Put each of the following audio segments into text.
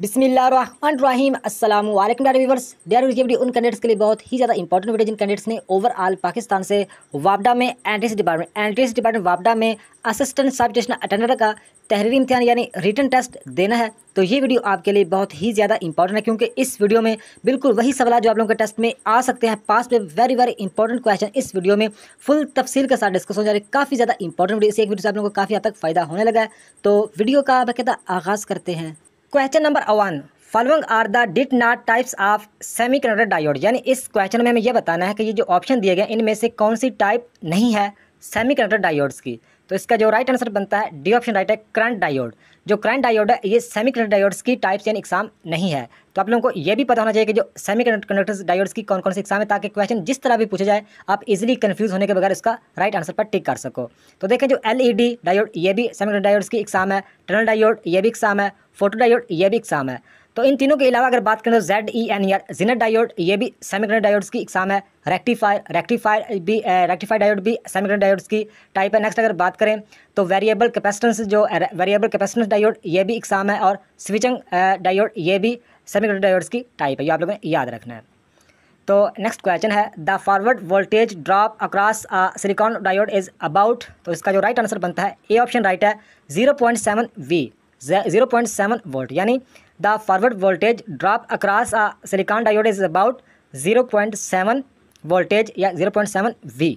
बिसमीम अल्लाम viewers dear video उन कैंडिडेट्स के लिए बहुत ही ज़्यादा इंपॉर्टेंट वीडियो जिन कैंडिडेट्स ने ओवरऑल पाकिस्तान से वापडा में एंट्रेंस डिपार्टमेंट एंट्रेंस डिपार्टमेंट वापडा में असिस्टेंट सब स्टेशन अटेंडर का तहरीरी इम्तिहान यानी रिटर्न टेस्ट देना है तो ये वीडियो आपके लिए बहुत ही ज़्यादा इंपॉर्टेंट है क्योंकि इस वीडियो में बिल्कुल वही सवाल जो आप लोगों के टेस्ट में आ सकते हैं पास में वेरी वेरी इंपॉर्टेंट क्वेश्चन इस वीडियो में फुल तफसील के साथ डिस्कस हो जा रही है काफ़ी ज़्यादा इंपॉर्टेंट वीडियो इस एक वीडियो से आप लोगों को काफ़ी हद तक फ़ायदा होने लगा है तो वीडियो का बकायदा आगाज़ करते हैं question number one following are the did not types of semi conductor diode यानी इस क्वेश्चन में हमें यह बताना है कि ये जो ऑप्शन दिए गए इनमें से कौन सी टाइप नहीं है सेमी कंडक्टर डायोड्स की तो इसका जो राइट आंसर बनता है डी ऑप्शन राइट है करंट डायोड जो करंट डायोड है ये सेमी कंडक्टर डायोड्स की टाइप चेन एग्जाम नहीं है तो आप लोगों को ये भी पता होना चाहिए कि जो सेमी कंडक्टर डायोड्स की कौन कौन सी एग्जाम है ताकि क्वेश्चन जिस तरह भी पूछा जाए आप इजिली कंफ्यूज होने के बगैर इसका राइट आंसर पर टिक कर सको तो देखें जो डी डायोड e ये भी सेमी डायोड्स की एग्जाम है टनल डायोड ये भी एग्जाम है फोटो डायोड ये भी एग्जाम है तो इन तीनों के अलावा अगर बात करें तो जेड ई एन या जिनर डायोड ये भी सेमीकंडक्टर डायोड्स की एग्जाम है रेक्टिफायर रेक्टिफायर भी रेक्टिफायर eh, डायोड भी सेमीकंडक्टर डायोड्स की टाइप है नेक्स्ट अगर बात करें तो वेरिएबल कैपेसिटेंस जो वेरिएबल कैपेसिटेंस डायोड ये भी एग्जाम है और स्विचिंग डायोड eh, ये भी सेमीकंडक्टर डायोड्स की टाइप है ये आप लोगों ने याद रखना है तो नेक्स्ट क्वेश्चन है the forward voltage drop across silicon diode is about तो इसका जो राइट right आंसर बनता है ए ऑप्शन राइट है zero point seven V zero point seven volt यानी the forward voltage drop across a silicon diode is about 0.7 voltage या 0.7 V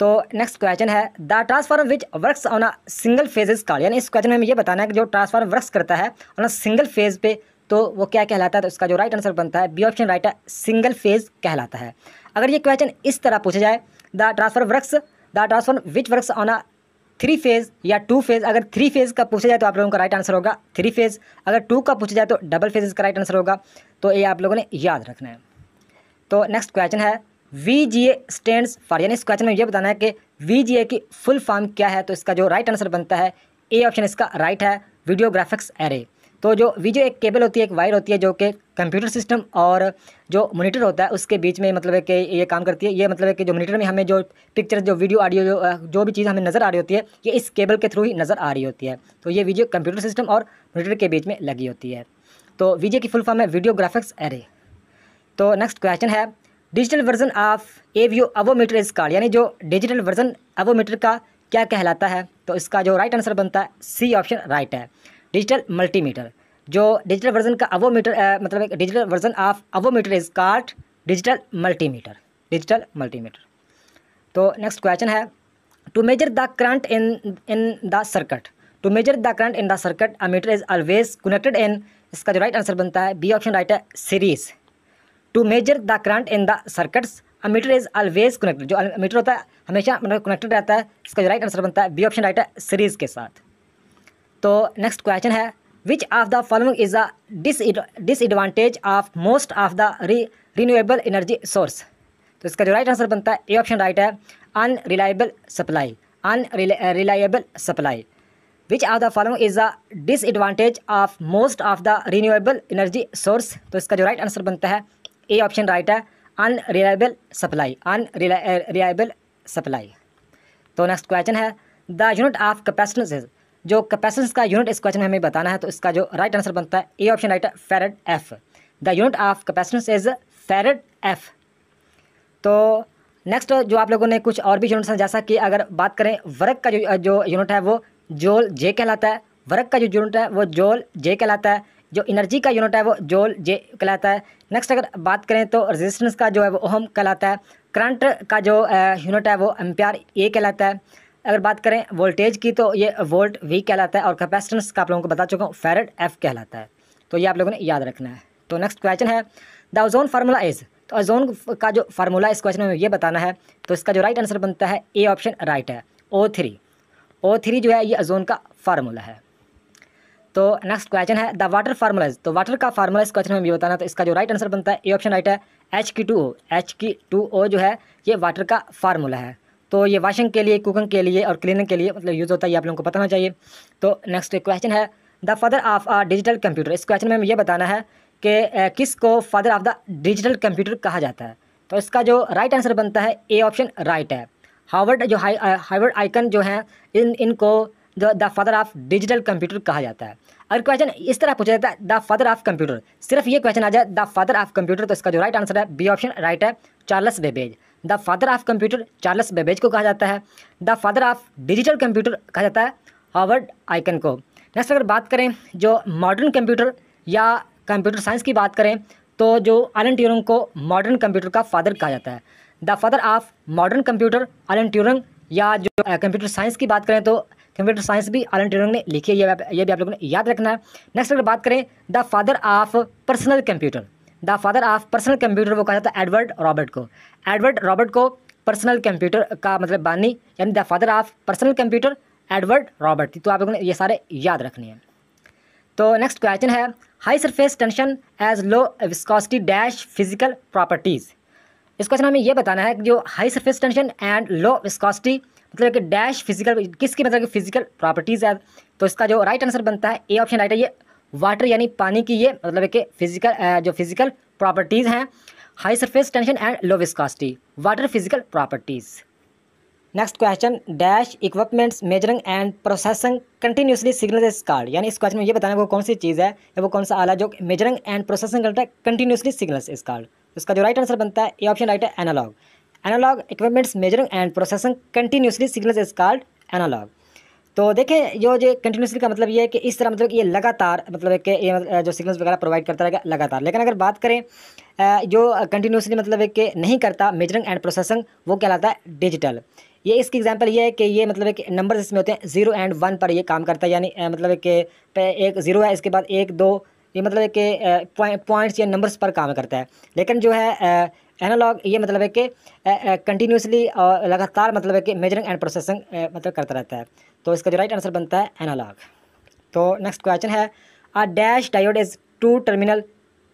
तो next question है the transformer which works on a single phase is call यानी इस question में हमें ये बताना है कि जो ट्रांसफार्मर वर्क्स करता है ऑन अ सिंगल फेज पे तो वो क्या कहलाता है तो इसका जो राइट आंसर बनता है बी ऑप्शन राइट है सिंगल फेज कहलाता है अगर ये क्वेश्चन इस तरह पूछा जाए the transformer works the transformer which works on a three phase या टू फेज़ अगर थ्री फेज़ का पूछा जाए तो आप लोगों का राइट आंसर होगा थ्री फेज़ अगर टू का पूछा जाए तो डबल फेज़ इसका राइट आंसर होगा तो ये आप लोगों ने याद रखना है तो नेक्स्ट क्वेश्चन है V G A stand for यानी इस क्वेश्चन में ये बताना है कि वी जी ए की फुल फॉर्म क्या है तो इसका जो राइट आंसर बनता है ए ऑप्शन इसका राइट है वीडियोग्राफिक्स एरे तो जो वीजे एक केबल होती है एक वायर होती है जो कि कंप्यूटर सिस्टम और जो मोनीटर होता है उसके बीच में मतलब है कि ये काम करती है ये मतलब है कि जो मोनीटर में हमें जो पिक्चर जो वीडियो ऑडियो जो जो भी चीज़ हमें नज़र आ रही होती है ये इस केबल के थ्रू ही नज़र आ रही होती है तो ये वीडियो कंप्यूटर सिस्टम और मोनीटर के बीच में लगी होती है तो वीजे की फुल फॉर्म है वीडियो ग्राफिक्स एरे तो नेक्स्ट क्वेश्चन है digital version of A V avometer is called यानी जो डिजिटल वर्जन अवोमीटर का क्या कहलाता है तो इसका जो राइट आंसर बनता है सी ऑप्शन राइट है डिजिटल मल्टीमीटर जो डिजिटल वर्जन का अवोमीटर मतलब एक digital version of avometer is called digital multimeter digital multimeter तो नेक्स्ट क्वेश्चन है to measure the current in in the circuit to measure the current in the circuit ammeter is always connected in इसका जो right answer बनता है B option right है series to measure the current in the circuits ammeter is always connected जो meter होता है हमेशा मतलब कनेक्टेड रहता है इसका जो राइट आंसर बनता है बी ऑप्शन राइट है सीरीज के साथ तो नेक्स्ट क्वेश्चन है which of the following is the disadvantage of most of the renewable energy source तो इसका जो राइट आंसर बनता है ए ऑप्शन राइट है unreliable supply unreliable supply which of the following is the disadvantage of most of the renewable energy source तो इसका जो right answer बनता है ए ऑप्शन राइट है अनरिलायबल सप्लाई अनरिलायबल सप्लाई तो नेक्स्ट क्वेश्चन है the unit of capacitance जो capacitance का यूनिट इस क्वेश्चन में हमें बताना है तो इसका जो राइट आंसर बनता है ए ऑप्शन राइट है farad F the unit of capacitance is farad F तो नेक्स्ट जो आप लोगों ने कुछ और भी यूनिट्स हैं जैसा कि अगर बात करें वर्क का जो जो यूनिट है वो जोल जे कहलाता है वर्क का जो यूनिट है वो जोल जे कहलाता है जो एनर्जी का यूनिट है वो जोल जे कहलाता है नेक्स्ट अगर बात करें तो रेजिस्टेंस का जो है वो ओहम कहलाता है करंट का जो यूनिट है वो एम्पियर ए कहलाता है अगर बात करें वोल्टेज की तो ये वोल्ट वी कहलाता है और कैपेसिटेंस का आप लोगों को बता चुका हूँ फेरड एफ कहलाता है तो ये आप लोगों ने याद रखना है तो नेक्स्ट क्वेश्चन है द ओजोन फार्मूला इज तो ओजोन का जो फार्मूला इस क्वेश्चन में ये बताना है तो इसका जो राइट आंसर बनता है ए ऑप्शन राइट है ओ थ्री ओ थ्री जो है ये ओजोन का फार्मूला है तो नेक्स्ट क्वेश्चन है द वाटर फार्मूला तो वाटर का फार्मूला इस क्वेश्चन में ये बताना तो इसका जो राइट आंसर बनता है ए ऑप्शन राइट है एच की टू ओ एच की टू ओ जो है ये वाटर का फार्मूला है तो ये वॉशिंग के लिए कुकिंग के लिए और क्लीनिंग के लिए मतलब यूज़ होता है ये आप लोगों को पता होना चाहिए तो नेक्स्ट क्वेश्चन है the father of a digital computer इस क्वेश्चन में हमें यह बताना है कि किस को father of the digital computer कहा जाता है तो इसका जो राइट आंसर बनता है ए ऑप्शन राइट है हावर्ड जो हार्वर्ड आइकन जो हैं इन इनको the father of digital computer कहा जाता है अगर क्वेश्चन इस तरह पूछा जाता है द फादर ऑफ कंप्यूटर सिर्फ ये क्वेश्चन आ जाए द फादर ऑफ कंप्यूटर तो इसका जो राइट आंसर है बी ऑप्शन राइट है Charles Babbage the father of computer Charles Babbage को कहा जाता है the father of digital computer कहा जाता है हॉवर्ड आइकन को नेक्स्ट अगर बात करें जो मॉडर्न कंप्यूटर या कंप्यूटर साइंस की बात करें तो जो आलन ट्यूरंग को मॉडर्न कंप्यूटर का फादर कहा जाता है the father of modern computer Alan Turing या जो कंप्यूटर साइंस की बात करें तो कंप्यूटर साइंस भी अलन ट्यूरंग ने लिखी है ये भी आप लोगों ने याद रखना है नेक्स्ट अगर बात करें the father of personal computer the father of personal computer वो कहा जाता है एडवर्ड रॉबर्ट को एडवर्ड रॉबर्ट को पर्सनल कंप्यूटर का मतलब बानी यानी the father of personal computer Edward Robert तो आप लोगों ने ये सारे याद रखने हैं तो नेक्स्ट क्वेश्चन है high surface tension as low viscosity dash physical properties इस क्वेश्चन हमें यह बताना है कि जो high surface tension and low viscosity मतलब कि डैश फिजिकल किसकी मतलब कि फिजिकल प्रॉपर्टीज़ है तो इसका जो राइट right आंसर बनता है ए ऑप्शन राइट है ये वाटर यानी पानी की ये मतलब कि फिजिकल जो फिजिकल प्रॉपर्टीज़ हैं high surface tension and low viscosity water physical properties next question dash equipments measuring and processing continuously signal is called यानी इस क्वेश्चन में ये बताना वो कौन सी चीज़ है या वो कौन सा आला जो मेजरिंग एंड प्रोसेसिंग करता है कंटिन्यूसली सिग्नल इज कार्ड इसका जो राइट आंसर बनता है ये ऑप्शन राइट है analog analog equipments measuring and processing continuously signal is called analog तो देखें जो जो कंटिन्यूसली का मतलब ये है कि इस तरह मतलब ये लगातार मतलब कि ये जो सिग्नल्स वगैरह प्रोवाइड करता रहेगा लगातार लेकिन अगर बात करें जो कंटिन्यूसली मतलब एक कि नहीं करता मेजरिंग एंड प्रोसेसिंग वो कहलाता है डिजिटल ये इसकी एग्जांपल ये है कि ये मतलब एक नंबर इसमें होते हैं जीरो एंड वन पर ये काम करता है यानी मतलब एक, एक ज़ीरो है इसके बाद एक दो ये मतलब एक पॉइंट्स या नंबर्स पर काम करता है लेकिन जो है एनालॉग ये मतलब है कि कंटिन्यूसली और लगातार मतलब है कि मेजरिंग एंड प्रोसेसिंग मतलब करता रहता है तो इसका जो राइट आंसर बनता है एनालॉग तो नेक्स्ट क्वेश्चन है a dash diode is two terminal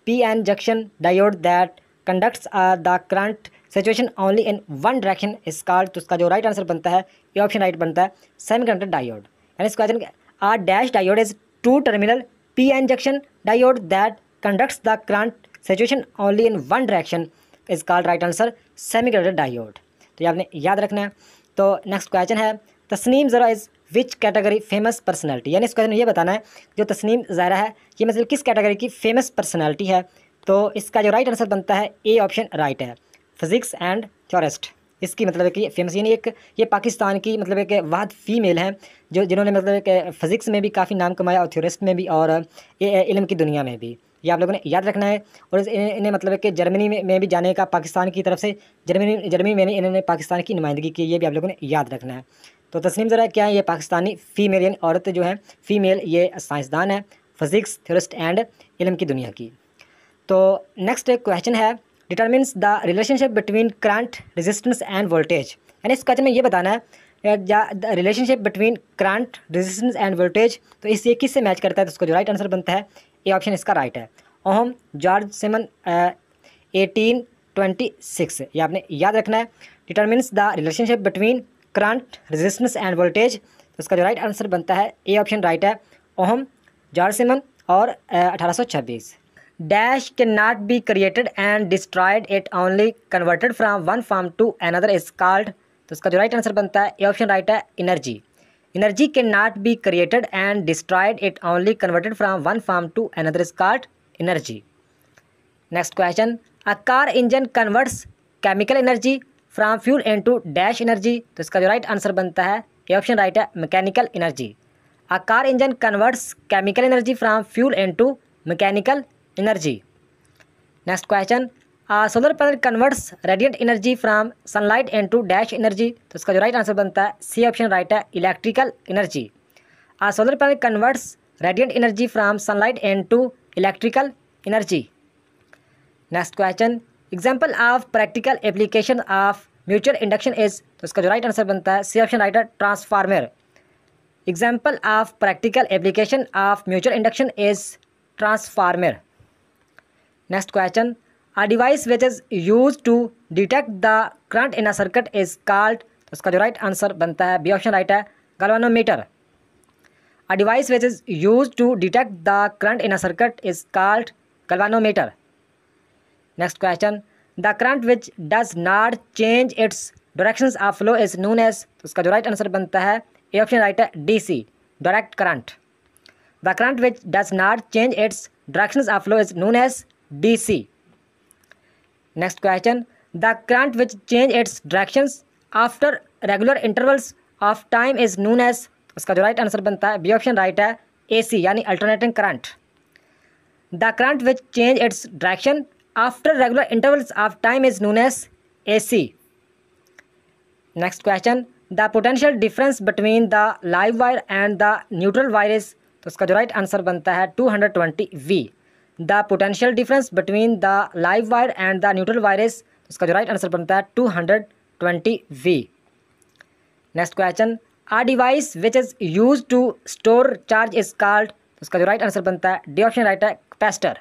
P N junction diode that conducts the current situation only in one direction is called तो उसका जो राइट आंसर बनता है ये ऑप्शन राइट बनता है सेमी कंडक्टर डायोड यानी इस question a dash diode is two terminal P N junction diode that conducts the current situation only in one direction is called right answer semi conductor diode तो ये आपने याद रखना है तो नेक्स्ट क्वेश्चन है तस्नीम ज़रा is which category famous personality यानी इस क्वेश्चन ये बताना है जो तस्नीम ज़रा है ये मतलब किस कैटेगरी की फेमस पर्सनैलिटी है तो इसका जो राइट आंसर बनता है ए ऑप्शन राइट है फिजिक्स एंड थ्योरेस्ट इसकी मतलब कि फेमस यानी एक ये पाकिस्तान की मतलब एक वाद फीमेल हैं जो जिन्होंने मतलब एक फिज़िक्स में भी काफ़ी नाम कमाया और थ्योरिस्ट में भी और इलम की दुनिया में भी ये आप लोगों ने याद रखना है और इन्हें मतलब कि जर्मनी में, में भी जाने का पाकिस्तान की तरफ से जर्मनी जर्मनी में इन्होंने पाकिस्तान की नुमाइंदगी की ये भी आप लोगों ने याद रखना है तो तस्नीम ज़रा क्या है ये पाकिस्तानी फ़ीमेल यानी औरत जो है फ़ीमेल ये साइंसदान है फिज़िक्स थ्योरिस्ट एंड इलम की दुनिया की तो नेक्स्ट क्वेश्चन है determines the relationship between current resistance and voltage यानी इस क्वेश्चन में ये बताना है relationship between current resistance and voltage तो इससे किससे मैच करता है तो उसका जो राइट आंसर बनता है ये ऑप्शन इसका राइट है Ohm George Simon eighteen twenty six ये आपने याद रखना है determines the relationship between current resistance and voltage तो जो राइट आंसर बनता है ए ऑप्शन राइट है ओहम जॉर्ज सेमन और अठारह dash can not be created and destroyed it only converted from one form to another is called तो उसका जो राइट आंसर बनता है ए ऑप्शन राइट है energy energy can not be created and destroyed it only converted from one form to another is स्कॉट energy next question a car engine converts chemical energy from fuel and to dash energy तो इसका जो right answer बनता है ये option right है mechanical energy a car engine converts chemical energy from fuel and to mechanical energy next question हाँ, solar panel converts radiant energy from sunlight and to dash energy तो इसका जो right answer बनता है C option right है electrical energy solar panel converts radiant energy from sunlight and to electrical energy next question example of practical application of mutual induction is तो इसका जो right answer बनता है सी ऑप्शन राइट है transformer example of practical application of mutual induction is transformer next question a device which is use to detect the current in a circuit is called उसका जो right right answer बनता है B option right है galvanometer a device which is use to detect the current in a circuit is called galvanometer next question the current which does not change its directions of flow is known as उसका जो right right answer बनता है A option right है D C direct current the current which does not change its directions of flow is known as D C next question the current which change its direction after regular intervals of time is known as उसका जो right answer बनता है B option right है A C यानी alternating current the current which change its direction after regular intervals of time is known as A C next question the potential difference between the live wire and the neutral wire is तो उसका जो right answer बनता है two hundred twenty V the potential difference between the live wire and the neutral wire is उसका जो right answer बनता है two hundred twenty V next question uh device which is use to store charge is called उसका जो right answer बनता है D option right है capacitor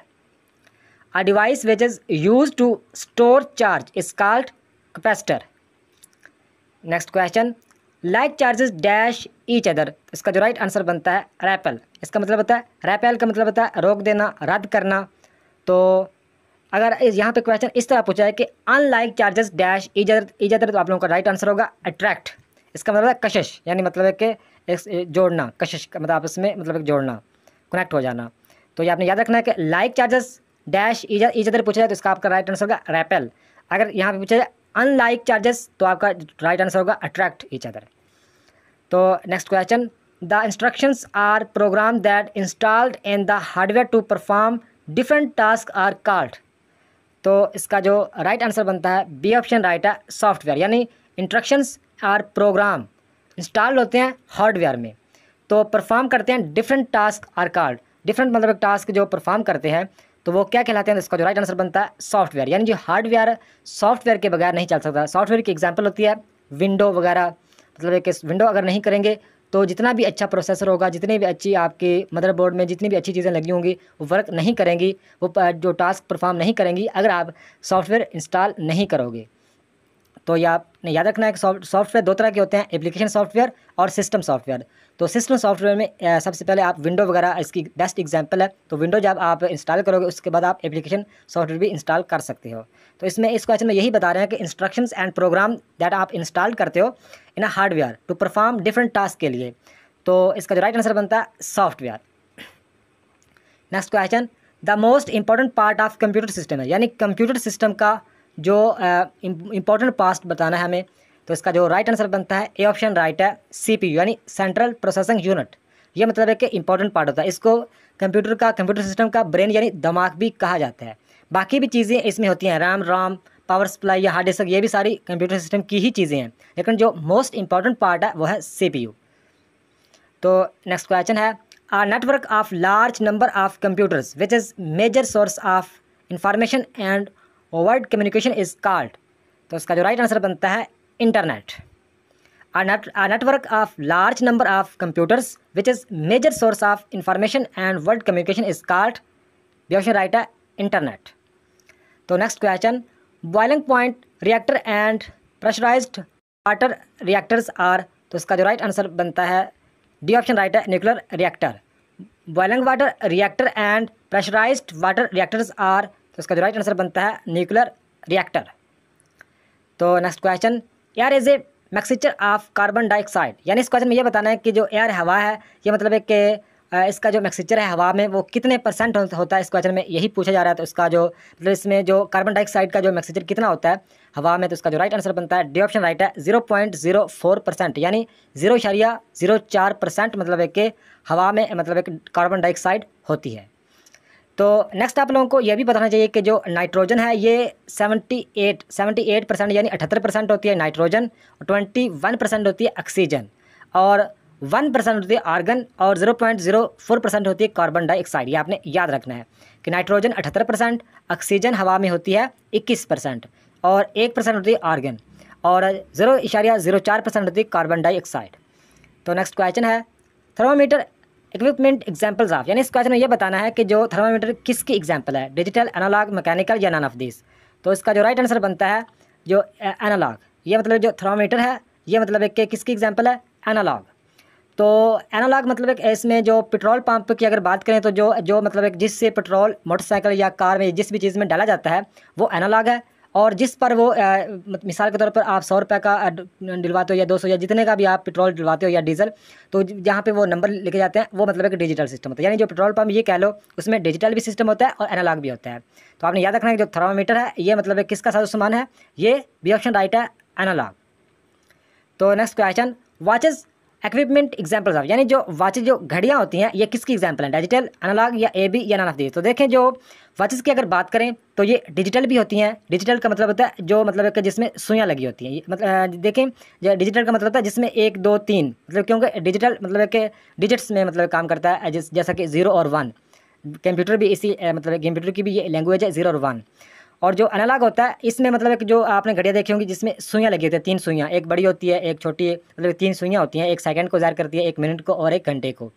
a device which is use to store charge is called capacitor next question like charges dash each other इसका जो right answer बनता है rappel इसका मतलब होता है रैपल का मतलब होता है रोक देना रद्द करना तो अगर यहाँ पे क्वेश्चन इस तरह पूछा है कि unlike charges dash each other each other तो आप लोगों का राइट आंसर होगा अट्रैक्ट इसका मतलब है कशिश यानी मतलब है कि जोड़ना कशिश का मतलब आपस में मतलब जोड़ना कनेक्ट हो जाना तो ये आपने याद रखना है कि like charges dash each other पूछा जाए तो इसका आपका राइट आंसर होगा रैपल अगर यहाँ पे पूछा जाए अनलाइक चार्जेस तो आपका राइट आंसर होगा अट्रैक्ट ईच अदर तो next question the instructions are program that installed in the hardware to perform different task are called तो इसका जो राइट right आंसर बनता है बी ऑप्शन राइट है सॉफ्टवेयर यानी इंस्ट्रक्शंस आर प्रोग्राम इंस्टॉल होते हैं हार्डवेयर में तो परफॉर्म करते हैं different task are called different मतलब टास्क जो परफॉर्म करते हैं तो वो क्या कहलाते हैं इसका जो राइट आंसर बनता है सॉफ्टवेयर यानी जो हार्डवेयर सॉफ्टवेयर के बगैर नहीं चल सकता सॉफ्टवेयर की एग्जाम्पल होती है विंडो वगैरह मतलब एक विंडो अगर नहीं करेंगे तो जितना भी अच्छा प्रोसेसर होगा जितनी भी अच्छी आपके मदरबोर्ड में जितनी भी अच्छी चीज़ें लगी होंगी वो वर्क नहीं करेंगी वो जो टास्क परफॉर्म नहीं करेंगी अगर आप सॉफ्टवेयर इंस्टॉल नहीं करोगे तो या आपने याद रखना है कि सॉफ्टवेयर दो तरह के होते हैं एप्लीकेशन सॉफ्टवेयर और सिस्टम सॉफ्टवेयर तो सिस्टम सॉफ्टवेयर में सबसे पहले आप विंडो वगैरह इसकी बेस्ट एग्जांपल है तो विंडो जब आप इंस्टॉल करोगे उसके बाद आप एप्लीकेशन सॉफ्टवेयर भी इंस्टॉल कर सकते हो तो इसमें इस क्वेश्चन में यही बता रहे हैं कि इंस्ट्रक्शन एंड प्रोग्राम दैट आप इंस्टॉल करते हो in hardware to perform different task के लिए तो इसका जो राइट आंसर बनता है software next question the most important part of computer system है यानी कंप्यूटर सिस्टम का जो इम्पोर्टेंट पास्ट बताना है हमें तो इसका जो राइट आंसर बनता है ए ऑप्शन राइट है सीपीयू यानी सेंट्रल प्रोसेसिंग यूनिट ये मतलब है कि इंपॉर्टेंट पार्ट होता है इसको कंप्यूटर का कंप्यूटर सिस्टम का ब्रेन यानी दिमाग भी कहा जाता है बाकी भी चीज़ें इसमें होती हैं रैम राम पावर सप्लाई या हार्ड डिस्क ये भी सारी कंप्यूटर सिस्टम की ही चीज़ें हैं लेकिन जो मोस्ट इंपॉर्टेंट पार्ट है वो है यू तो नेक्स्ट क्वेश्चन है a network of large number of computers which is major source of information and world communication is called तो उसका जो राइट आंसर बनता है internet a network of large number of computers which is major source of information and world communication is called option right है internet तो next question boiling point reactor and pressurise water reactors are तो उसका जो right answer बनता है D option right है nuclear reactor boiling water reactor and pressurise water reactors are तो इसका जो राइट आंसर बनता है न्यूक्लियर रिएक्टर तो next question air is a mixture of carbon dioxide यानी इस क्वेश्चन में ये बताना है कि जो एयर हवा है ये मतलब है कि इसका जो मैक्सीचर है हवा में वो कितने परसेंट होता है इस क्वेश्चन में यही पूछा जा रहा है तो इसका जो मतलब इसमें जो कार्बन डाइऑक्साइड का जो मैक्सीचर कितना होता है हवा में तो उसका जो राइट आंसर बनता है डी ऑप्शन राइट है zero point zero four percent यानी जीरो शरिया जीरो चार परसेंट मतलब है कि हवा में मतलब एक कार्बन डाइऑक्साइड होती है तो नेक्स्ट आप लोगों को यह भी बताना चाहिए कि जो नाइट्रोजन है ये 78 78 परसेंट यानी अठहत्तर परसेंट होती है नाइट्रोजन और ट्वेंटी वन परसेंट होती है ऑक्सीजन और वन परसेंट होती है आर्गन और zero point zero four percent होती है कार्बन डाइऑक्साइड ये आपने याद रखना है कि नाइट्रोजन अठहत्तर परसेंट ऑक्सीजन हवा में होती है इक्कीस परसेंट और एक परसेंट होती है आर्गन और जीरो इशारिया जीरो चार परसेंट होती है कार्बन डाइऑक्साइड तो नेक्स्ट क्वेश्चन है थर्मामीटर इक्विपमेंट एग्जाम्पल्स ऑफ यानी इस क्वेश्चन में ये बताना है कि जो थर्मामीटर किसकी एग्जाम्पल है डिजिटल एनालॉग मैकेनिकल या नन ऑफ दिस तो इसका जो राइट आंसर बनता है जो एनालॉग ये मतलब जो थर्मामीटर है ये मतलब एक किसकी एग्जाम्पल है एनालॉग तो एनालॉग मतलब एक इसमें जो पेट्रोल पंप की अगर बात करें तो जो जो मतलब एक जिससे पेट्रोल मोटरसाइकिल या कार में जिस भी चीज़ में डाला जाता है वो एनालॉग है और जिस पर वो मिसाल के तौर पर आप सौ रुपये का डलवाते हो या दो सौ या जितने का भी आप पेट्रोल डलवाते हो या डीजल तो जहाँ पे वो नंबर लेके जाते हैं वो मतलब एक डिजिटल सिस्टम होता है यानी जो पेट्रोल पम्प ये कह लो उसमें डिजिटल भी सिस्टम होता है और एनालॉग भी होता है तो आपने याद रखना है कि जो थर्मामीटर है ये मतलब है किसका साधु सामान है ये बी ऑप्शन राइट है एनालॉग तो next question watches equipment examples of यानी जो वाचेज जो घड़ियाँ होती हैं ये किसकी एग्जाम्पल है डिजिटल अनलॉग या ए बी या नन ऑफ दी तो देखें जो वाचेज की अगर बात करें तो ये डिजिटल भी होती हैं डिजिटल का मतलब होता है जो मतलब कि जिसमें सुइयाँ लगी होती हैं मतलब देखें जो डिजिटल का मतलब होता है जिसमें एक दो तीन मतलब क्योंकि डिजिटल मतलब कि डिजिट्स में मतलब काम करता है जैसा कि ज़ीरो और वन कंप्यूटर भी इसी मतलब कंप्यूटर की भी ये लैंग्वेज है ज़ीरो और वन और जो एनालॉग होता है इसमें मतलब एक जो आपने घड़ियाँ देखी होंगी जिसमें सुइयाँ लगी होती है तीन सुइयाँ एक बड़ी होती है एक छोटी मतलब तीन सुइयाँ होती हैं एक सेकेंड को जाहिर करती है एक मिनट को और एक घंटे को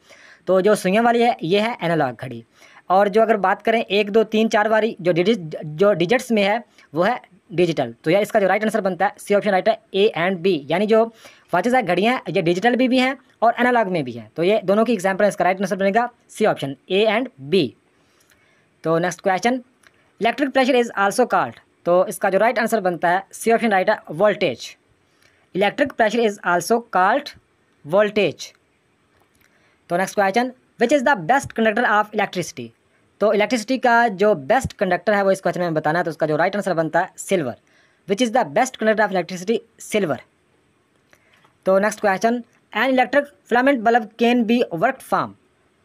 तो जो सुइयाँ वाली है ये है एनालॉग घड़ी और जो अगर बात करें एक दो तीन चार वाली जो डिजिट जो डिजिट्स में है वो है डिजिटल तो यार इसका जो राइट आंसर बनता है सी ऑप्शन राइट है ए एंड बी यानी जो वाचेज है घड़ियाँ ये डिजिटल भी भी हैं और एनालॉग में भी हैं तो ये दोनों की एग्जाम्पल इसका राइट आंसर बनेगा C option A and B तो next question electric pressure is also called तो इसका जो राइट आंसर बनता है सी ऑप्शन राइट है voltage electric pressure is also called voltage तो next question which is the best conductor of electricity तो electricity का जो बेस्ट कंडक्टर है वो इस क्वेश्चन में बताना है तो उसका जो राइट आंसर बनता है silver which is the best conductor of electricity silver तो next question an electric filament bulb can be work form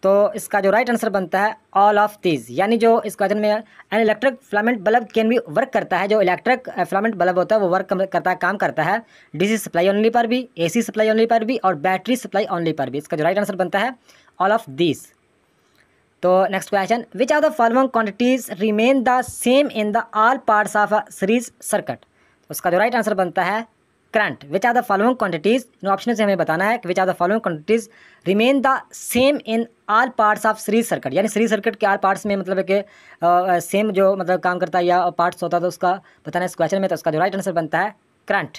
तो इसका जो राइट आंसर बनता है ऑल ऑफ दीज यानी जो इस क्वेश्चन में an electric filament bulb can be work करता है जो इलेक्ट्रिक फ्लामेंट बल्ब होता है वो वर्क करता है काम करता है डीसी सप्लाई ओनली पर भी एसी सप्लाई ओनली पर भी और बैटरी सप्लाई ओनली पर भी इसका जो राइट आंसर बनता है ऑल ऑफ दीज तो next question which are the following quantities remain the same in the all parts of a series circuit उसका जो राइट आंसर बनता है current which are the following quantities in option से हमें बताना है कि which are the following quantities remain the same in all parts of series circuit यानी सीरीज सर्किट के आल पार्ट्स में मतलब कि सेम जो मतलब काम करता है या पार्ट्स होता है तो उसका बताना है इस क्वेश्चन में तो उसका जो राइट आंसर बनता है current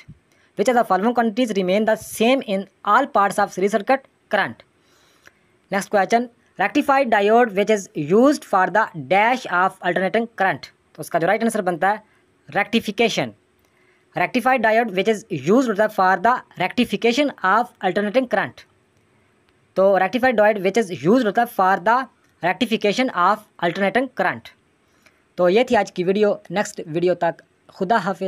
which are the following quantities remain the same in all parts of series circuit current next question rectified diode which is use for the dash of alternating current तो उसका जो right answer बनता है rectification rectified diode which is used for the rectification of alternating current तो rectified diode which is use होता है for the rectification of alternating current तो ये थी आज की वीडियो नेक्स्ट वीडियो तक खुदा हाफि